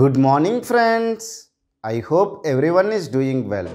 Good morning friends. I hope everyone is doing well.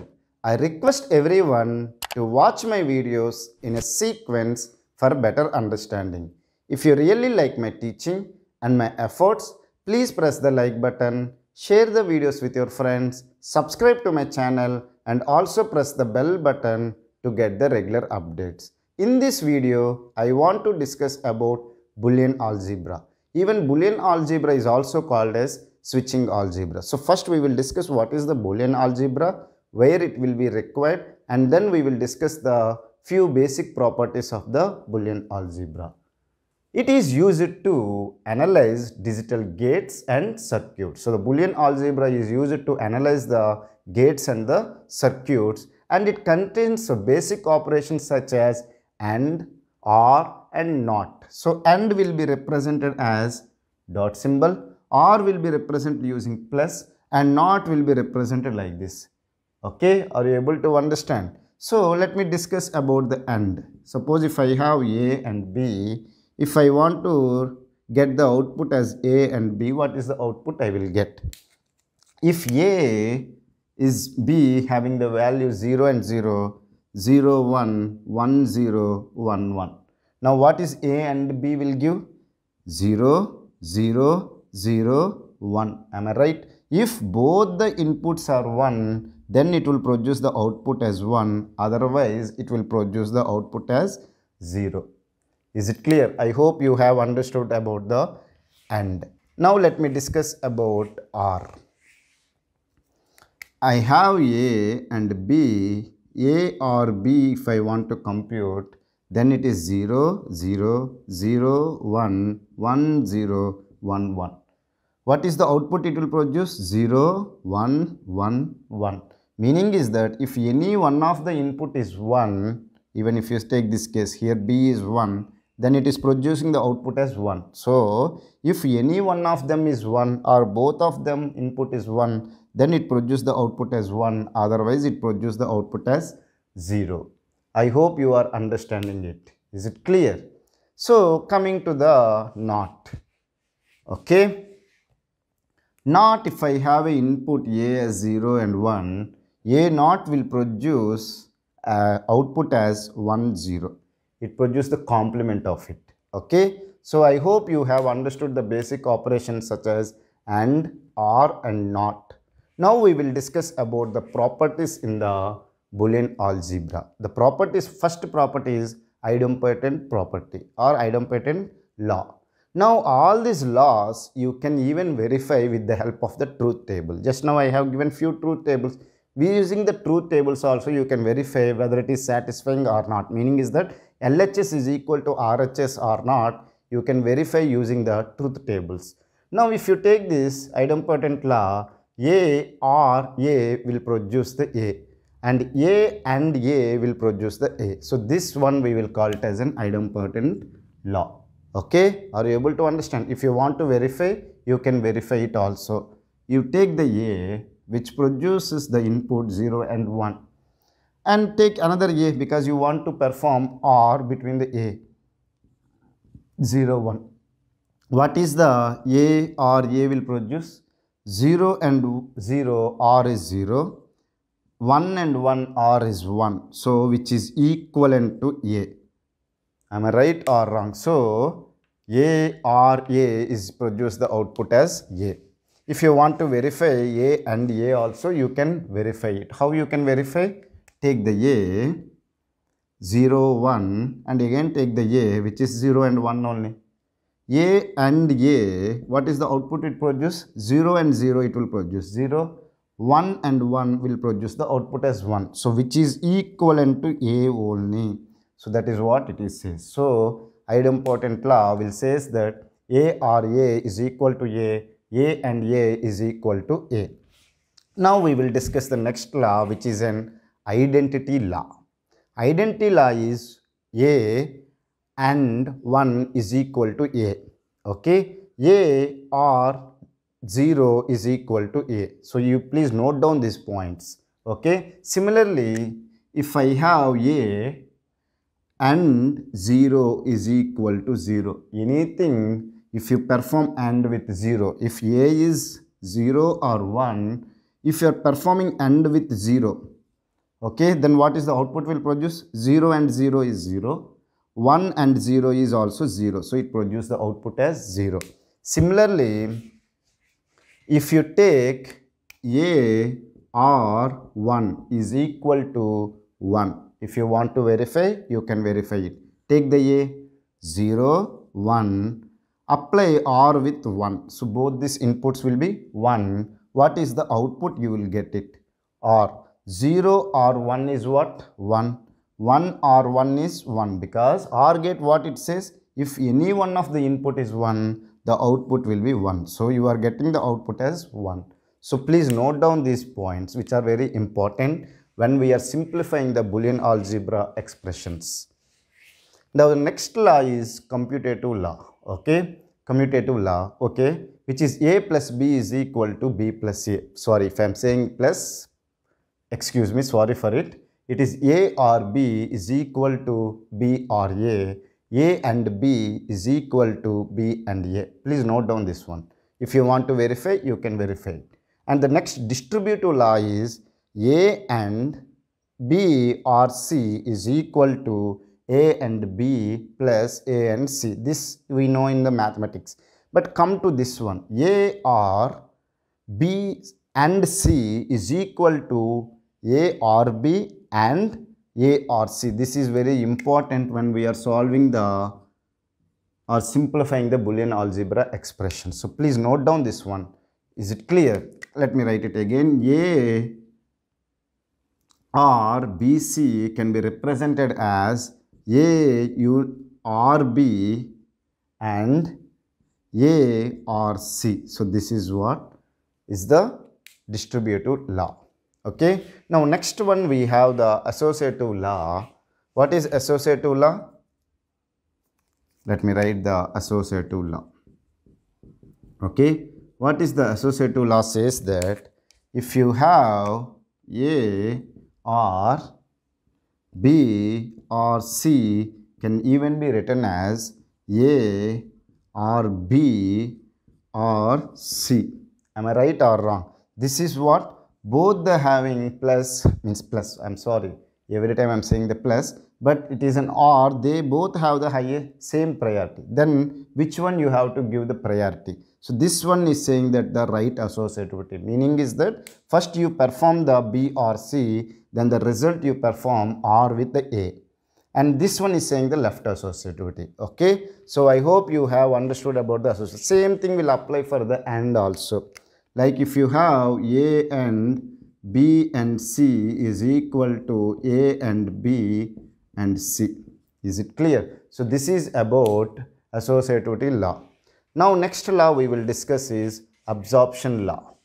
I request everyone to watch my videos in a sequence for better understanding. If you really like my teaching and my efforts, please press the like button, share the videos with your friends, subscribe to my channel and also press the bell button to get the regular updates. In this video, I want to discuss about Boolean algebra. Even Boolean algebra is also called as switching algebra. So first we will discuss what is the Boolean algebra, where it will be required and then we will discuss the few basic properties of the Boolean algebra. It is used to analyze digital gates and circuits. So the Boolean algebra is used to analyze the gates and the circuits and it contains basic operations such as AND, OR and NOT. So AND will be represented as dot symbol R will be represented using plus and not will be represented like this. Okay, are you able to understand? So, let me discuss about the AND. Suppose if I have A and B, if I want to get the output as A and B, what is the output I will get? If A is B having the value 0 and 0, 0, 1, 1, 0, 1, 1. Now, what is A and B will give? 0, 0, 0, 1. Am I right? If both the inputs are 1, then it will produce the output as 1. Otherwise, it will produce the output as 0. Is it clear? I hope you have understood about the AND. Now, let me discuss about OR. I have A and B. A or B, if I want to compute, then it is 0, 0, 0, 1, 1, 0, 1, 1. What is the output it will produce? 0, 1, 1, 1. Meaning is that if any one of the input is 1, even if you take this case here B is 1, then it is producing the output as 1. So, if any one of them is 1 or both of them input is 1, then it produces the output as 1, otherwise it produces the output as 0. I hope you are understanding it. Is it clear? So, coming to the NOT okay not if I have a input A as 0 and 1 A naught will produce uh, output as 1 0 it produces the complement of it okay so I hope you have understood the basic operations such as AND OR and NOT now we will discuss about the properties in the Boolean algebra. The properties, first property is idempotent property or idempotent law. Now all these laws you can even verify with the help of the truth table. Just now I have given few truth tables. We using the truth tables also you can verify whether it is satisfying or not. Meaning is that LHS is equal to RHS or not. You can verify using the truth tables. Now if you take this idempotent law, A or A will produce the A and A and A will produce the A. So this one we will call it as an idempotent law okay are you able to understand if you want to verify you can verify it also you take the a which produces the input 0 and 1 and take another a because you want to perform or between the a 0 1 what is the a or a will produce 0 and 0 r is 0 1 and 1 r is 1 so which is equivalent to a am i right or wrong so a or A is produce the output as A. If you want to verify A and A also, you can verify it. How you can verify? Take the A, 0, 1 and again take the A which is 0 and 1 only. A and A, what is the output it produce? 0 and 0 it will produce. 0, 1 and 1 will produce the output as 1. So, which is equivalent to A only. So, that is what it is say. So, idempotent law will says that A or A is equal to A, A and A is equal to A. Now we will discuss the next law which is an identity law. Identity law is A and 1 is equal to A. Okay, A or 0 is equal to A. So you please note down these points. Okay, similarly if I have A and 0 is equal to 0. Anything if you perform AND with 0, if A is 0 or 1, if you are performing AND with 0, okay, then what is the output will produce? 0 and 0 is 0, 1 and 0 is also 0. So, it produces the output as 0. Similarly, if you take A or 1 is equal to 1, if you want to verify, you can verify it. Take the A, 0, 1. Apply R with 1. So, both these inputs will be 1. What is the output? You will get it. R. 0 or 1 is what? 1. 1 or 1 is 1 because R gate what it says? If any one of the input is 1, the output will be 1. So, you are getting the output as 1. So, please note down these points which are very important when we are simplifying the Boolean algebra expressions. Now the next law is commutative law, okay? Commutative law, okay? Which is A plus B is equal to B plus A. Sorry if I am saying plus, excuse me, sorry for it. It is A or B is equal to B or A. A and B is equal to B and A. Please note down this one. If you want to verify, you can verify it. And the next distributive law is a and B or C is equal to A and B plus A and C. This we know in the mathematics. But come to this one. A or B and C is equal to A or B and A or C. This is very important when we are solving the or simplifying the Boolean algebra expression. So please note down this one. Is it clear? Let me write it again. A or BC can be represented as A RB and A or C. So this is what is the distributive law. Okay. Now next one we have the associative law. What is associative law? Let me write the associative law. Okay. What is the associative law says that if you have A or B or C can even be written as A or B or C. Am I right or wrong? This is what both the having plus means plus. I'm sorry. Every time I'm saying the plus, but it is an or. They both have the higher same priority. Then which one you have to give the priority? So this one is saying that the right associativity. Meaning is that first you perform the B or C then the result you perform are with the A. And this one is saying the left associativity. Okay. So I hope you have understood about the associativity. Same thing will apply for the AND also. Like if you have A and B and C is equal to A and B and C. Is it clear? So this is about associativity law. Now next law we will discuss is absorption law.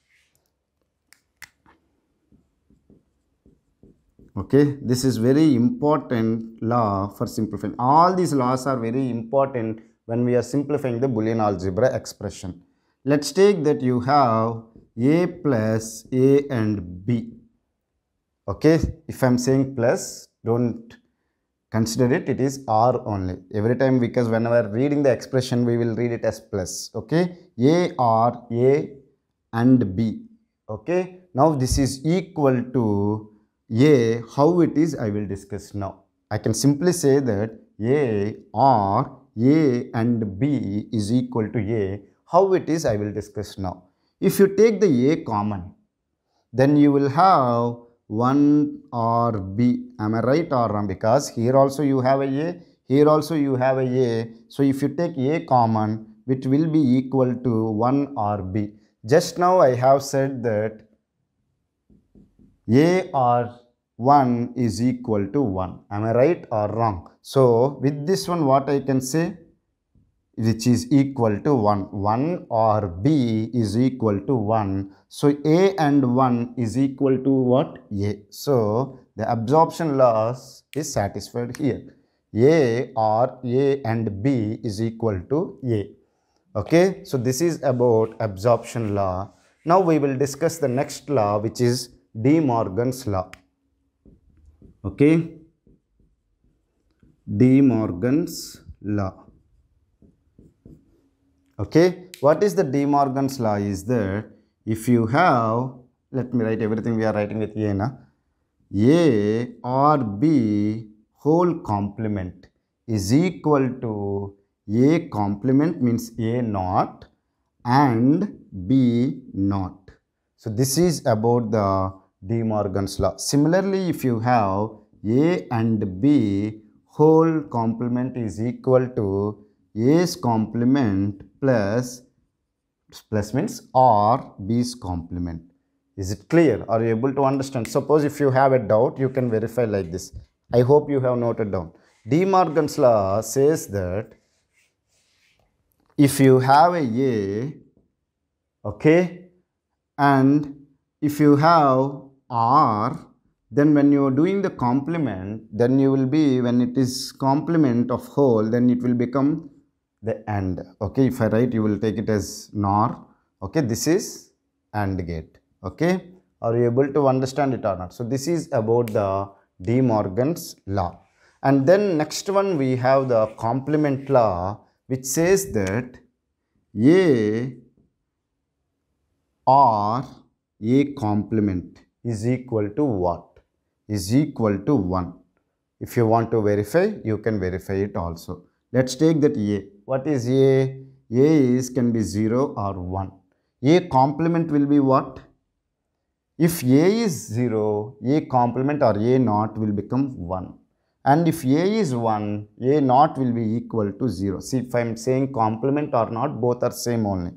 okay this is very important law for simplifying all these laws are very important when we are simplifying the boolean algebra expression let's take that you have a plus a and b okay if i'm saying plus don't consider it it is r only every time because whenever reading the expression we will read it as plus okay a r a and b okay now this is equal to a, how it is I will discuss now. I can simply say that A or A and B is equal to A. How it is I will discuss now. If you take the A common, then you will have 1 or B. Am I right or wrong? Because here also you have a A, here also you have a A. So if you take A common, it will be equal to 1 or B. Just now I have said that A or 1 is equal to 1. Am I right or wrong? So, with this one what I can say? Which is equal to 1. 1 or B is equal to 1. So, A and 1 is equal to what? A. So, the absorption loss is satisfied here. A or A and B is equal to A. Okay. So, this is about absorption law. Now, we will discuss the next law which is De Morgan's law okay de morgan's law okay what is the de morgan's law is that if you have let me write everything we are writing with a na a or b whole complement is equal to a complement means a not and b not. so this is about the De Morgan's law. Similarly, if you have A and B, whole complement is equal to A's complement plus, plus means or B's complement. Is it clear? Are you able to understand? Suppose if you have a doubt, you can verify like this. I hope you have noted down. De Morgan's law says that if you have a A, okay, and if you have R. then when you are doing the complement then you will be when it is complement of whole then it will become the AND okay if I write you will take it as NOR okay this is AND gate okay are you able to understand it or not so this is about the De Morgan's law and then next one we have the complement law which says that A or A complement is equal to what? Is equal to 1. If you want to verify, you can verify it also. Let's take that A. What is A? A is can be 0 or 1. A complement will be what? If A is 0, A complement or A naught will become 1. And if A is 1, A naught will be equal to 0. See, if I am saying complement or not, both are same only.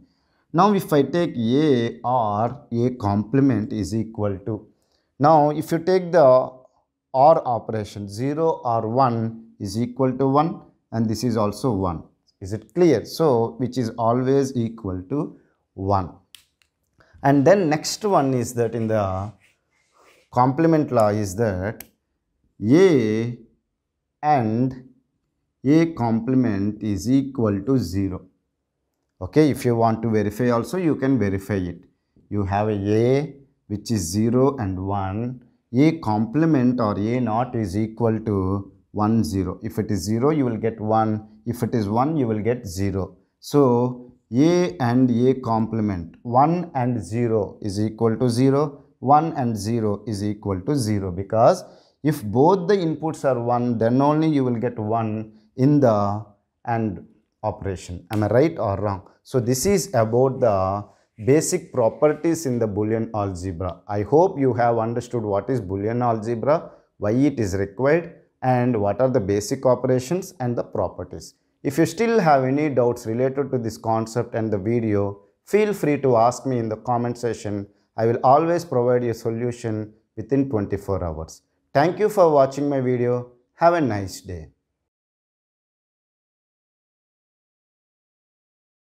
Now if I take A or A complement is equal to, now if you take the OR operation 0 or 1 is equal to 1 and this is also 1. Is it clear? So which is always equal to 1. And then next one is that in the complement law is that A and A complement is equal to 0 okay if you want to verify also you can verify it you have a a which is 0 and 1 a complement or a naught is equal to 1 0 if it is 0 you will get 1 if it is 1 you will get 0 so a and a complement 1 and 0 is equal to 0 1 and 0 is equal to 0 because if both the inputs are 1 then only you will get 1 in the and operation. Am I right or wrong? So this is about the basic properties in the Boolean algebra. I hope you have understood what is Boolean algebra, why it is required and what are the basic operations and the properties. If you still have any doubts related to this concept and the video, feel free to ask me in the comment section. I will always provide you solution within 24 hours. Thank you for watching my video. Have a nice day.